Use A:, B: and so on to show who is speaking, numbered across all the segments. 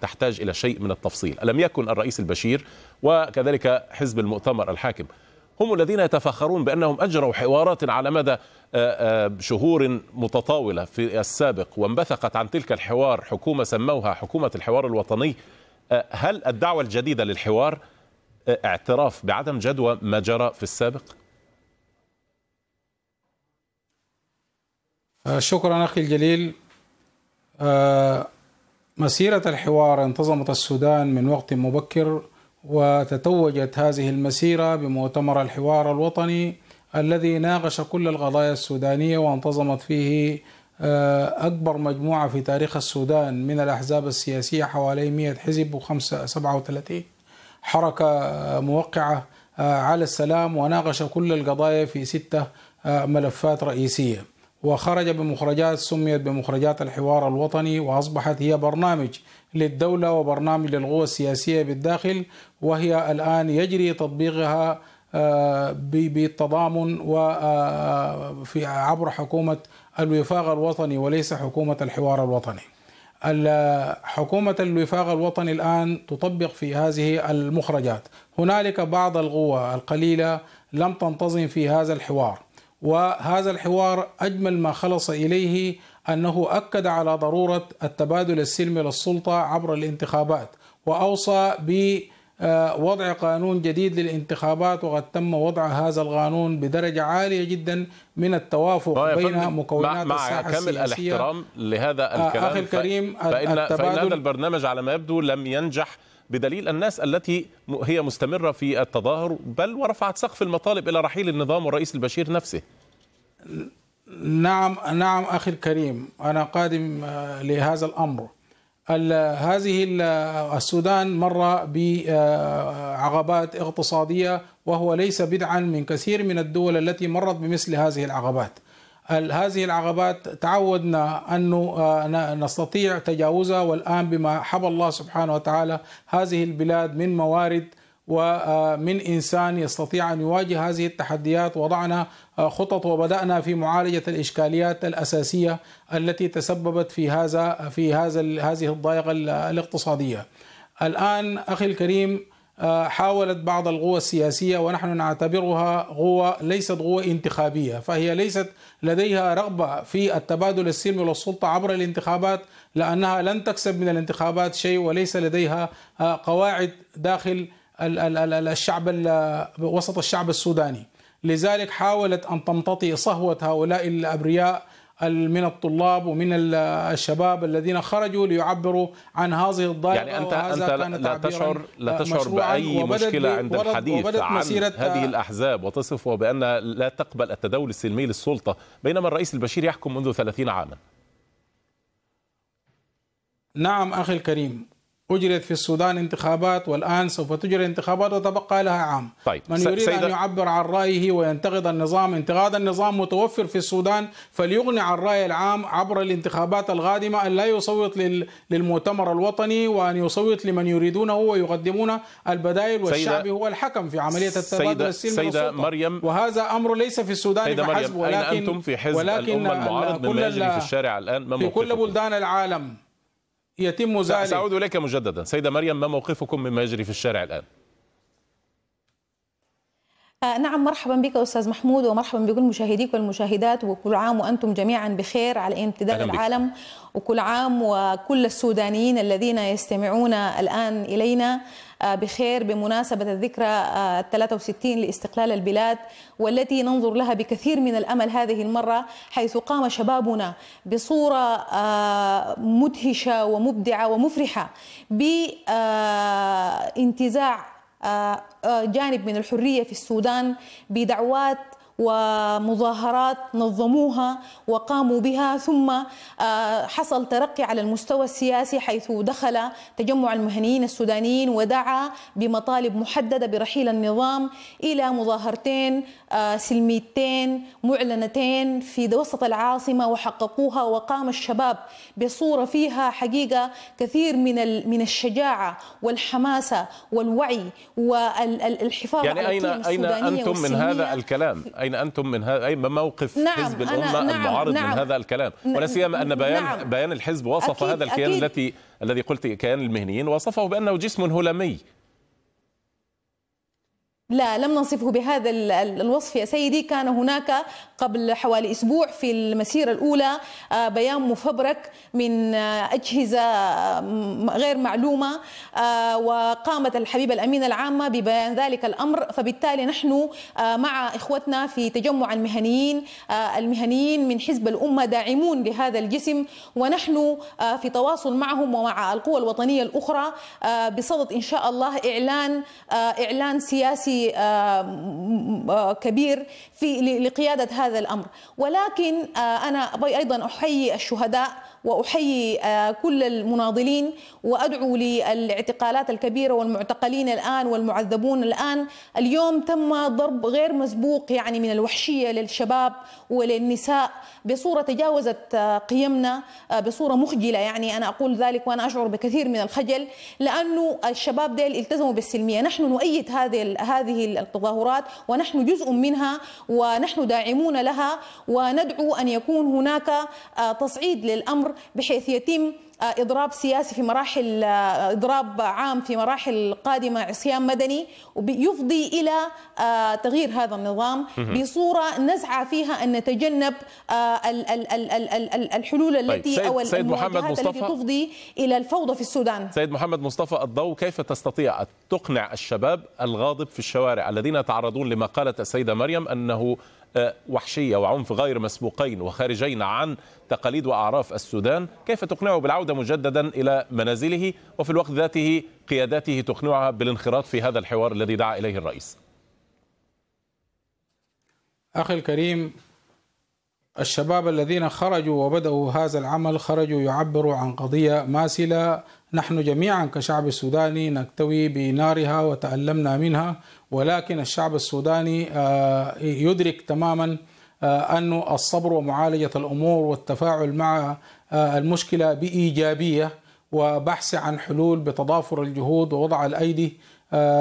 A: تحتاج إلى شيء من التفصيل ألم يكن الرئيس البشير وكذلك حزب المؤتمر الحاكم هم الذين يتفاخرون بأنهم أجروا حوارات على مدى آه، آه، شهور متطاولة في السابق وانبثقت عن تلك الحوار حكومة سموها حكومة الحوار الوطني آه، هل الدعوة الجديدة للحوار اعتراف بعدم جدوى ما جرى في السابق؟
B: شكرا أخي الجليل مسيرة الحوار انتظمت السودان من وقت مبكر وتتوجت هذه المسيرة بمؤتمر الحوار الوطني الذي ناقش كل القضايا السودانية وانتظمت فيه آه، أكبر مجموعة في تاريخ السودان من الأحزاب السياسية حوالي 100 حزب وخمسة 37 حركة آه، موقعة آه، على السلام وناقش كل القضايا في ستة ملفات رئيسية وخرج بمخرجات سميت بمخرجات الحوار الوطني واصبحت هي برنامج للدوله وبرنامج للقوى السياسيه بالداخل وهي الان يجري تطبيقها آه، بالتضامن وفي آه، آه، عبر حكومه الوفاق الوطني وليس حكومه الحوار الوطني. حكومة الوفاق الوطني الآن تطبق في هذه المخرجات هنالك بعض القوى القليلة لم تنتظم في هذا الحوار وهذا الحوار أجمل ما خلص إليه أنه أكد على ضرورة التبادل السلمي للسلطة عبر الانتخابات وأوصى بوضع قانون جديد للانتخابات وقد تم وضع هذا القانون بدرجة عالية جدا من التوافق طيب، بين مكونات مع الساحة كامل السياسية الاحترام لهذا الكلام آه، أخي الكريم فإن, فإن هذا
A: البرنامج على ما يبدو لم ينجح بدليل الناس التي هي مستمرة في التظاهر بل ورفعت سقف المطالب إلى رحيل النظام والرئيس البشير نفسه
B: نعم نعم أخي الكريم أنا قادم آه، لهذا الأمر هذه السودان مر بعقبات آه، اقتصادية وهو ليس بدعا من كثير من الدول التي مرت بمثل هذه العقبات هذه العقبات تعودنا أنه آه، نستطيع تجاوزها والآن بما حب الله سبحانه وتعالى هذه البلاد من موارد ومن آه، إنسان يستطيع أن يواجه هذه التحديات وضعنا آه، خطط وبدأنا في معالجة الإشكاليات الأساسية التي تسببت في هذا في هذا هذه الضائقة الاقتصادية الآن أخي الكريم آه، حاولت بعض القوى السياسية ونحن نعتبرها قوة ليست قوة انتخابية فهي ليست لديها رغبة في التبادل السلمي والسلطة عبر الانتخابات لأنها لن تكسب من الانتخابات شيء وليس لديها آه، قواعد داخل الشعب وسط الشعب السوداني لذلك حاولت أن تمتطي صهوة هؤلاء الأبرياء من الطلاب ومن الشباب الذين خرجوا ليعبروا عن هذه الضائقه يعني انت انت لا تشعر لا تشعر باي مشكله عند الحديث عن هذه
A: الاحزاب وتصفها بانها لا تقبل التداول السلمي للسلطه بينما الرئيس البشير يحكم منذ 30 عاما
B: نعم اخي الكريم أجريت في السودان انتخابات والآن سوف تجري انتخابات وتبقى لها عام طيب. من يريد سيدة... أن يعبر عن رأيه وينتقد النظام انتقاد النظام متوفر في السودان فليغني عن الرأي العام عبر الانتخابات القادمة أن لا يصوت لل... للمؤتمر الوطني وأن يصوت لمن يريدونه ويقدمون البدائل والشعب سيدة... هو الحكم في عملية التبادل سيدة... السلمي سيدة مريم وهذا أمر ليس في السودان فحسب ولكن أين أنتم في حزب ولكن الأمة المعارض من يجري في الشارع
A: الآن ما في كل
B: بلدان العالم يتم ذلك سأعود إليك
A: مجددا سيدة مريم ما موقفكم مما يجري في الشارع الآن
C: آه نعم مرحبا بك استاذ محمود ومرحبا بكل مشاهديك والمشاهدات وكل عام وانتم جميعا بخير على امتداد العالم وكل عام وكل السودانيين الذين يستمعون الان الينا آه، بخير بمناسبة الذكرى 63 آه، لاستقلال البلاد والتي ننظر لها بكثير من الأمل هذه المرة حيث قام شبابنا بصورة آه، مدهشة ومبدعة ومفرحة بانتزاع آه، آه، جانب من الحريه في السودان بدعوات ومظاهرات نظموها وقاموا بها ثم آه، حصل ترقي على المستوى السياسي حيث دخل تجمع المهنيين السودانيين ودعا بمطالب محددة برحيل النظام إلى مظاهرتين آه، سلميتين معلنتين في وسط العاصمة وحققوها وقام الشباب بصورة فيها حقيقة كثير من من الشجاعة والحماسة والوعي والحفاظ يعني على أين أين أنتم من هذا
A: الكلام أين أنتم من هذا أي موقف نعم حزب الأمة نعم المعارض نعم من هذا الكلام ولا سيما أن بيان نعم بيان الحزب وصف أكيد هذا الكيان التي الذي قلت كيان المهنيين وصفه بأنه جسم هلمي
C: لا لم نصفه بهذا الوصف يا سيدي كان هناك قبل حوالي أسبوع في المسيرة الأولى آه، بيان مفبرك من آه، أجهزة آه، غير معلومة وقامت الحبيبة الأمينة العامة ببيان ذلك الأمر فبالتالي نحن مع إخوتنا في تجمع المهنيين المهنيين من حزب الأمة داعمون لهذا الجسم ونحن في تواصل معهم ومع القوى الوطنية الأخرى بصدد إن شاء الله إعلان إعلان سياسي آه، آه، كبير في لقيادة هذا الأمر ولكن آه، أنا أيضا أحيي الشهداء وأحيي آه، كل المناضلين وأدعو للاعتقالات الكبيرة والمعتقلين الآن والمعذبون الآن اليوم تم ضرب غير مسبوق يعني من الوحشية للشباب وللنساء بصورة تجاوزت آه، قيمنا آه، بصورة مخجلة يعني أنا أقول ذلك وأنا أشعر بكثير من الخجل لأنه الشباب ديل التزموا بالسلمية نحن نؤيد هذه هذه التظاهرات ونحن جزء منها ونحن داعمون لها وندعو أن يكون هناك تصعيد للأمر بحيث يتم آه، اضراب سياسي في مراحل آه، اضراب عام في مراحل قادمه عصيان مدني ويفضي الى آه، تغيير هذا النظام بصوره نزعى فيها ان نتجنب الحلول التي طيب. او سيد محمد مصطفى التي تفضي الى الفوضى في السودان
A: سيد محمد مصطفى الضوء كيف تستطيع ان تقنع الشباب الغاضب في الشوارع الذين يتعرضون لما قالت السيده مريم انه وحشية وعنف غير مسبوقين وخارجين عن تقاليد وأعراف السودان كيف تقنعه بالعودة مجددا إلى منازله وفي الوقت ذاته قياداته تقنعها بالانخراط في هذا الحوار الذي دعا إليه الرئيس
B: أخي الكريم الشباب الذين خرجوا وبدأوا هذا العمل خرجوا يعبروا عن قضية ماسلة نحن جميعا كشعب سوداني نكتوي بنارها وتألمنا منها ولكن الشعب السوداني آه، يدرك تماما آه، أن الصبر ومعالجة الأمور والتفاعل مع آه، المشكلة بإيجابية وبحث عن حلول بتضافر الجهود ووضع الأيدي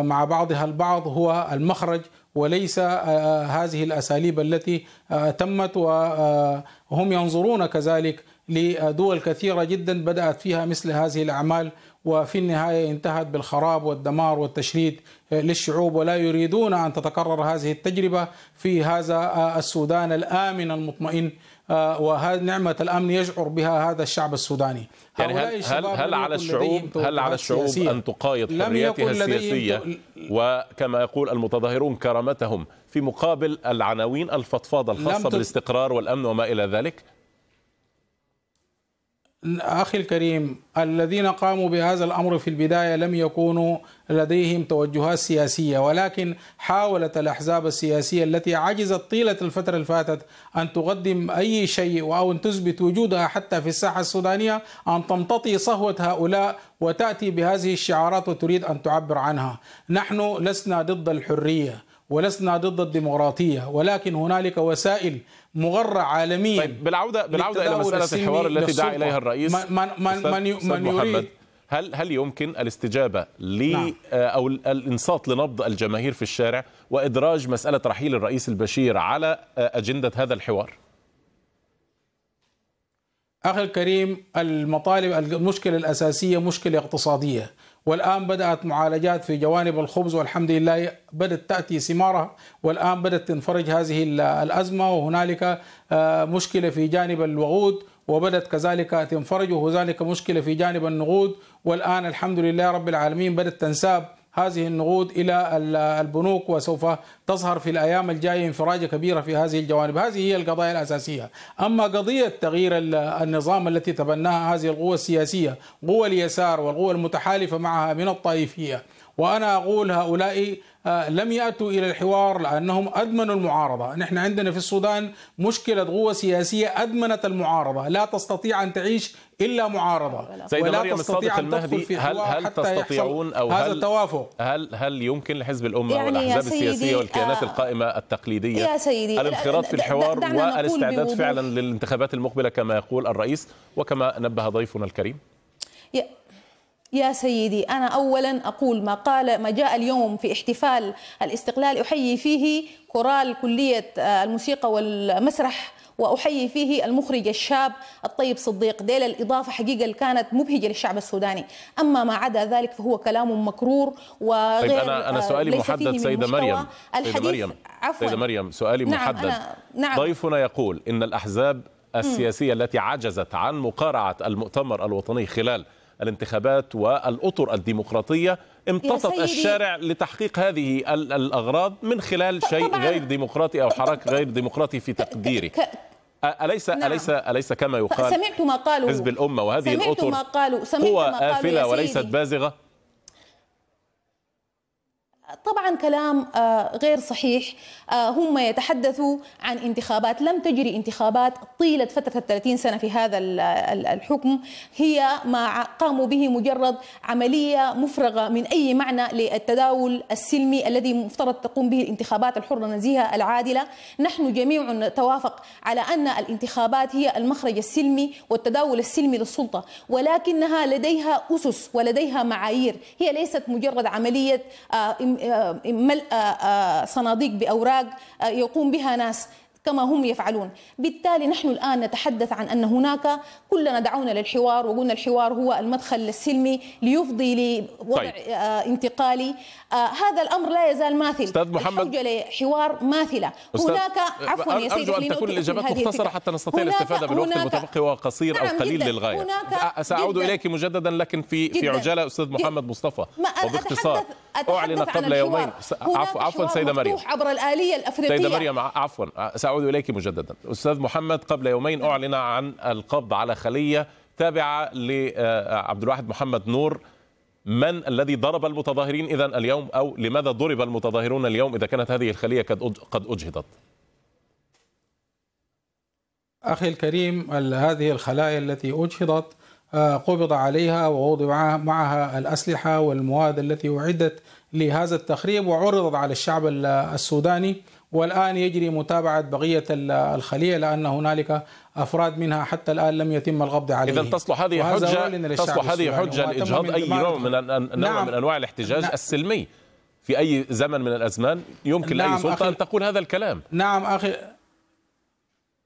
B: مع بعضها البعض هو المخرج وليس آه، آه، هذه الاساليب التي آه، تمت وهم ينظرون كذلك لدول كثيره جدا بدات فيها مثل هذه الاعمال وفي النهايه انتهت بالخراب والدمار والتشريد للشعوب ولا يريدون ان تتكرر هذه التجربه في هذا السودان الامن المطمئن آه، وهذه نعمة الأمن يشعر بها هذا الشعب السوداني يعني هل, هل, هل على الشعوب هل على الشعوب سياسية. أن
A: تقايض حرياتها السياسية وكما يقول المتظاهرون كرامتهم في مقابل العناوين الفضفاضة الخاصة بالاستقرار والأمن وما إلى ذلك
B: أخي الكريم الذين قاموا بهذا الأمر في البداية لم يكونوا لديهم توجهات سياسية ولكن حاولت الأحزاب السياسية التي عجزت طيلة الفترة الفاتت أن تقدم أي شيء أو أن تثبت وجودها حتى في الساحة السودانية أن تمتطي صهوة هؤلاء وتأتي بهذه الشعارات وتريد أن تعبر عنها نحن لسنا ضد الحرية ولسنا ضد الديمقراطيه ولكن هنالك وسائل مغره عالميا طيب بالعوده بالعوده الى مساله الحوار التي دعا اليها الرئيس من من من, من يريد
A: هل هل يمكن الاستجابه ل نعم. آه، او الانصات لنبض الجماهير في الشارع وادراج مساله رحيل الرئيس البشير على آه، اجنده هذا الحوار؟
B: اخي الكريم المطالب المشكله الاساسيه مشكله اقتصاديه والآن بدأت معالجات في جوانب الخبز والحمد لله بدأت تأتي ثمارها والآن بدأت تنفرج هذه الأزمة وهنالك آه، مشكلة في جانب الوقود وبدت كذلك تنفرج وهنالك مشكلة في جانب النقود والآن الحمد لله رب العالمين بدأت تنساب هذه النقود الى البنوك وسوف تظهر في الايام الجايه انفراجه كبيره في هذه الجوانب، هذه هي القضايا الاساسيه، اما قضيه تغيير النظام التي تبناها هذه القوى السياسيه، قوى اليسار والقوى المتحالفه معها من الطائفيه وأنا أقول هؤلاء آه، لم يأتوا إلى الحوار لأنهم أدمنوا المعارضة نحن عندنا في السودان مشكلة قوة سياسية أدمنت المعارضة لا تستطيع أن تعيش إلا معارضة سيدة ولا مريم تستطيع أن المهدي في هل, هل حتى تستطيعون أو هذا هل التوافق
A: هل هل يمكن لحزب الأمة يعني والأحزاب السياسية والكيانات آه القائمة التقليدية يا سيدي الانخراط في الحوار والاستعداد فعلا للانتخابات المقبلة كما يقول الرئيس وكما نبه ضيفنا الكريم
C: يا سيدي أنا أولا أقول ما قال ما جاء اليوم في احتفال الاستقلال أحيي فيه كورال كلية آه، الموسيقى والمسرح واحيي فيه المخرج الشاب الطيب صديق ديل الاضافه حقيقه اللي كانت مبهجه للشعب السوداني اما ما عدا ذلك فهو كلام مكرور وغير طيب انا انا آه، سؤالي محدد سيده مريم سيده مريم عفوا سيده مريم
A: سؤالي نعم محدد نعم ضيفنا يقول ان الاحزاب السياسيه التي عجزت عن مقارعه المؤتمر الوطني خلال الانتخابات والأطر الديمقراطية امتطت الشارع لتحقيق هذه الأغراض من خلال شيء غير ديمقراطي أو حراك غير ديمقراطي في تقديري أليس نعم. أليس أليس كما يقال سمعت
C: ما قالوا حزب
A: الأمة وهذه سمعت الأطر ما قالوا سمعت ما قالوا آفلة وليست بازغة
C: طبعا كلام آه، غير صحيح آه، هم يتحدثوا عن انتخابات لم تجري انتخابات طيلة فترة 30 سنة في هذا الحكم هي ما قاموا به مجرد عملية مفرغة من أي معنى للتداول السلمي الذي مفترض تقوم به الانتخابات الحرة النزيهة العادلة نحن جميع نتوافق على أن الانتخابات هي المخرج السلمي والتداول السلمي للسلطة ولكنها لديها أسس ولديها معايير هي ليست مجرد عملية آه، ملء آه، صناديق باوراق آه، يقوم بها ناس كما هم يفعلون بالتالي نحن الآن نتحدث عن أن هناك كلنا دعونا للحوار وقلنا الحوار هو المدخل السلمي ليفضي لوضع طيب. آه انتقالي آه هذا الأمر لا يزال ماثل أستاذ محمد لحوار ماثلة أستاذ هناك عفوا يا سيدي أرجو أن تكون الإجابات مختصرة
A: حتى نستطيع الاستفادة من الوقت المتبقي وقصير نعم، أو قليل جداً للغاية
B: سأعود إليك
A: مجددا لكن في في عجالة أستاذ محمد مصطفى وباختصار أعلن قبل يومين عفوا عفوا سيدة مريم
B: عبر
C: الآلية الأفريقية سيدة مريم
A: عفوا سأعود إليك مجددا أستاذ محمد قبل يومين نعم. أعلن عن القبض على خلية تابعة لعبد آه، الواحد محمد نور من الذي ضرب المتظاهرين إذا اليوم أو لماذا ضرب المتظاهرون اليوم إذا كانت هذه الخلية قد أجهضت
B: أخي الكريم هذه الخلايا التي أجهضت آه، قبض عليها ووضع معها الأسلحة والمواد التي أعدت لهذا التخريب وعرضت على الشعب السوداني والآن يجري متابعة بقية الخلية لأن هنالك أفراد منها حتى الآن لم يتم القبض عليهم إذا تصلح هذه حجة تصلح هذه حجة لإجهاض أي نوع من
A: نوع نعم من أنواع الاحتجاج نعم السلمي في أي زمن من الأزمان يمكن نعم لأي سلطة أن
B: تقول هذا الكلام نعم أخي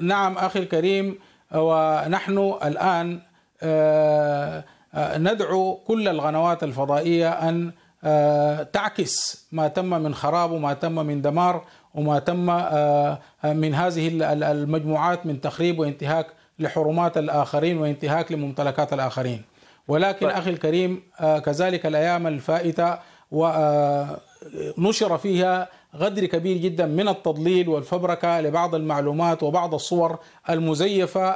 B: نعم أخي الكريم ونحن الآن آه، آه، ندعو كل القنوات الفضائيه ان آه، تعكس ما تم من خراب وما تم من دمار وما تم من هذه المجموعات من تخريب وانتهاك لحرمات الاخرين وانتهاك لممتلكات الاخرين. ولكن طيب. اخي الكريم كذلك الايام الفائته ونشر فيها غدر كبير جدا من التضليل والفبركه لبعض المعلومات وبعض الصور المزيفه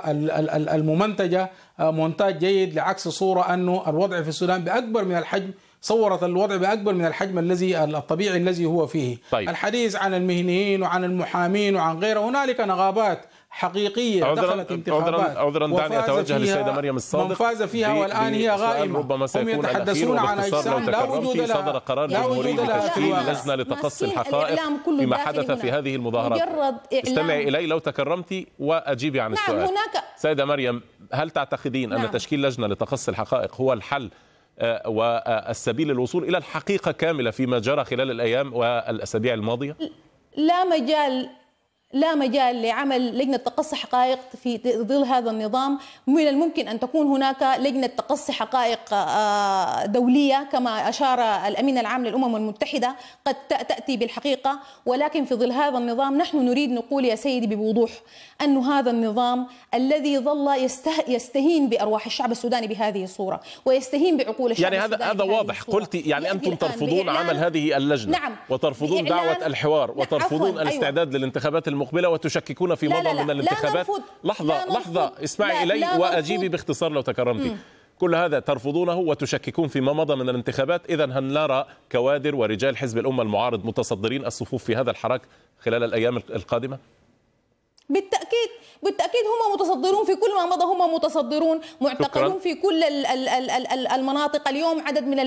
B: الممنتجه آه، مونتاج جيد لعكس صوره انه الوضع في السودان باكبر من الحجم صورت الوضع باكبر من الحجم الذي الطبيعي الذي هو فيه. طيب. الحديث عن المهنيين وعن المحامين وعن غيره هنالك نغابات حقيقيه عذرا دخلت انتخابات عذرا دعني اتوجه للسيده مريم الصادق من فاز فيها والان هي غائمه ربما هم يتحدثون
A: عن اجسام لا وجود لها صدر قرار جمهوري بتشكيل لجنه لتقصي الحقائق فيما حدث في هذه المظاهرات مجرد
B: استمعي الي
A: لو تكرمتي واجيبي عن نعم، السؤال نعم هناك سيده مريم هل تعتقدين نعم. ان تشكيل لجنه لتقصي الحقائق هو الحل آه، والسبيل للوصول الى الحقيقه كامله فيما جرى خلال الايام والاسابيع الماضيه
C: لا مجال لا مجال لعمل لجنة تقصي حقائق في ظل هذا النظام من الممكن أن تكون هناك لجنة تقصي حقائق آه، دولية كما أشار الأمين العام للأمم المتحدة قد تأتي بالحقيقة ولكن في ظل هذا النظام نحن نريد نقول يا سيدي بوضوح أن هذا النظام الذي ظل يستهين بأرواح الشعب السوداني بهذه الصورة ويستهين بعقول الشعب يعني هذا هذا واضح قلت يعني أنتم ترفضون عمل
A: هذه اللجنة نعم وترفضون دعوة الحوار وترفضون أيوة. الاستعداد أيوة. للانتخابات المقبلة المقبله وتشككون في لا مضى لا لا من الانتخابات لا لحظه لا لحظه اسمعي الي واجيبي باختصار لو تكرمتي كل هذا ترفضونه وتشككون فيما مضى من الانتخابات اذا هل نرى كوادر ورجال حزب الامه المعارض متصدرين الصفوف في هذا الحراك خلال الايام القادمه
C: بالتاكيد بالتاكيد هم متصدرون في كل ما مضى هم متصدرون معتقلون في كل المناطق اليوم عدد من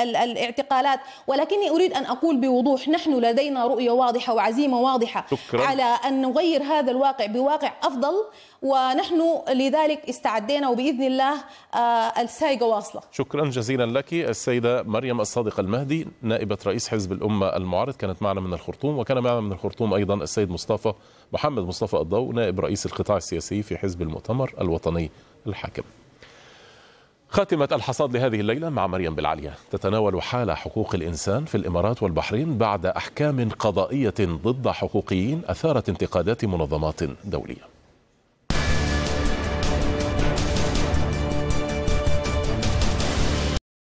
C: الاعتقالات ولكني اريد ان اقول بوضوح نحن لدينا رؤيه واضحه وعزيمه واضحه شكرا. على ان نغير هذا الواقع بواقع افضل ونحن لذلك استعدينا وباذن الله آه، السايقه واصله.
A: شكرا جزيلا لك السيده مريم الصادق المهدي نائبه رئيس حزب الامه المعارض كانت معنا من الخرطوم وكان معنا من الخرطوم ايضا السيد مصطفى محمد مصطفى الضوء نائب رئيس الخ... القطاع السياسي في حزب المؤتمر الوطني الحاكم خاتمة الحصاد لهذه الليلة مع مريم بالعالية تتناول حالة حقوق الإنسان في الإمارات والبحرين بعد أحكام قضائية ضد حقوقيين أثارت انتقادات منظمات دولية